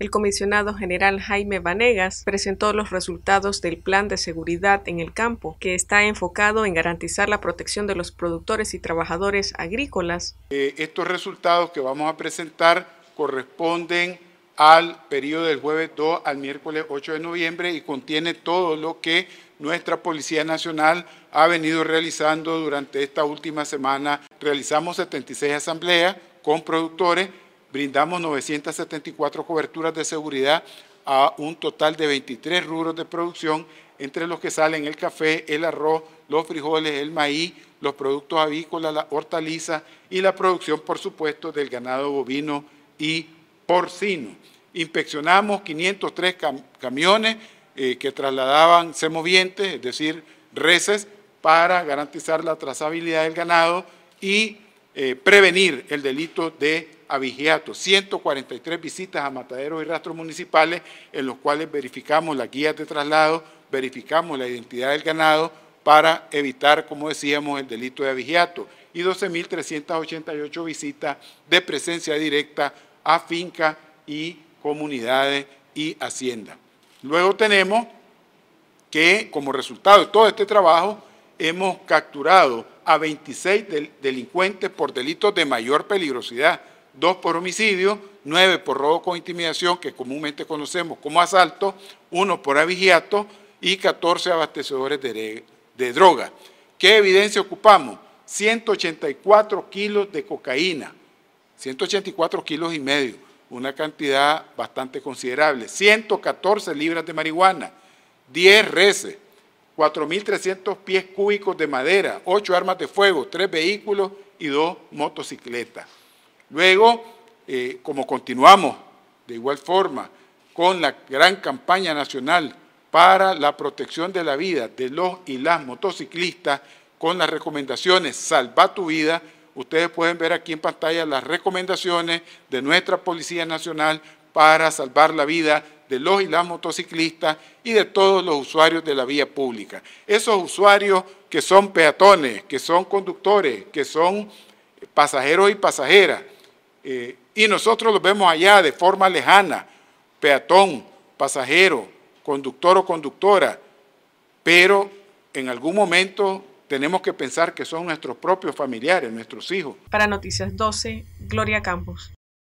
El comisionado general Jaime Vanegas presentó los resultados del plan de seguridad en el campo, que está enfocado en garantizar la protección de los productores y trabajadores agrícolas. Eh, estos resultados que vamos a presentar corresponden al periodo del jueves 2 al miércoles 8 de noviembre y contiene todo lo que nuestra Policía Nacional ha venido realizando durante esta última semana. Realizamos 76 asambleas con productores brindamos 974 coberturas de seguridad a un total de 23 rubros de producción, entre los que salen el café, el arroz, los frijoles, el maíz, los productos avícolas, la hortaliza y la producción, por supuesto, del ganado bovino y porcino. Inspeccionamos 503 camiones eh, que trasladaban semovientes, es decir, reses, para garantizar la trazabilidad del ganado y eh, prevenir el delito de abigeato. 143 visitas a mataderos y rastros municipales en los cuales verificamos las guías de traslado, verificamos la identidad del ganado para evitar, como decíamos, el delito de abigeato y 12.388 visitas de presencia directa a fincas y comunidades y hacienda. Luego tenemos que, como resultado de todo este trabajo, hemos capturado a 26 delincuentes por delitos de mayor peligrosidad, dos por homicidio, nueve por robo con intimidación, que comúnmente conocemos como asalto, uno por avigiato y 14 abastecedores de, de droga. ¿Qué evidencia ocupamos? 184 kilos de cocaína, 184 kilos y medio, una cantidad bastante considerable, 114 libras de marihuana, 10 reses, 4.300 pies cúbicos de madera, 8 armas de fuego, 3 vehículos y 2 motocicletas. Luego, eh, como continuamos de igual forma con la gran campaña nacional para la protección de la vida de los y las motociclistas, con las recomendaciones Salva tu vida, ustedes pueden ver aquí en pantalla las recomendaciones de nuestra Policía Nacional para salvar la vida de los y las motociclistas y de todos los usuarios de la vía pública. Esos usuarios que son peatones, que son conductores, que son pasajeros y pasajeras, eh, y nosotros los vemos allá de forma lejana, peatón, pasajero, conductor o conductora, pero en algún momento tenemos que pensar que son nuestros propios familiares, nuestros hijos. Para Noticias 12, Gloria Campos.